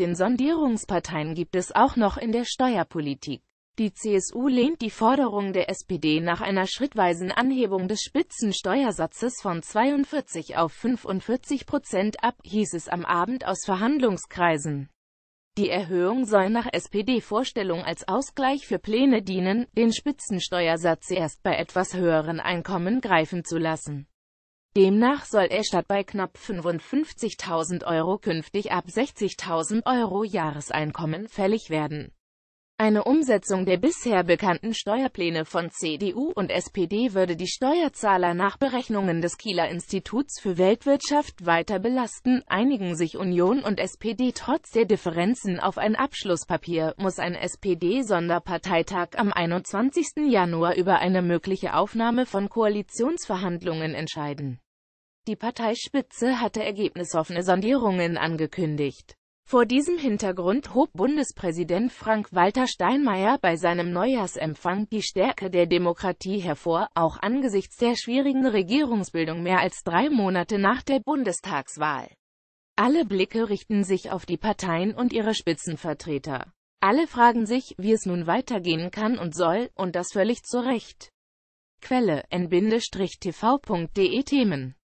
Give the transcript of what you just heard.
den Sondierungsparteien gibt es auch noch in der Steuerpolitik. Die CSU lehnt die Forderung der SPD nach einer schrittweisen Anhebung des Spitzensteuersatzes von 42 auf 45 Prozent ab, hieß es am Abend aus Verhandlungskreisen. Die Erhöhung soll nach SPD-Vorstellung als Ausgleich für Pläne dienen, den Spitzensteuersatz erst bei etwas höheren Einkommen greifen zu lassen. Demnach soll er statt bei knapp 55.000 Euro künftig ab 60.000 Euro Jahreseinkommen fällig werden. Eine Umsetzung der bisher bekannten Steuerpläne von CDU und SPD würde die Steuerzahler nach Berechnungen des Kieler Instituts für Weltwirtschaft weiter belasten, einigen sich Union und SPD trotz der Differenzen auf ein Abschlusspapier, muss ein SPD-Sonderparteitag am 21. Januar über eine mögliche Aufnahme von Koalitionsverhandlungen entscheiden. Die Parteispitze hatte ergebnisoffene Sondierungen angekündigt. Vor diesem Hintergrund hob Bundespräsident Frank-Walter Steinmeier bei seinem Neujahrsempfang die Stärke der Demokratie hervor, auch angesichts der schwierigen Regierungsbildung mehr als drei Monate nach der Bundestagswahl. Alle Blicke richten sich auf die Parteien und ihre Spitzenvertreter. Alle fragen sich, wie es nun weitergehen kann und soll, und das völlig zu Recht. Quelle n-tv.de e Themen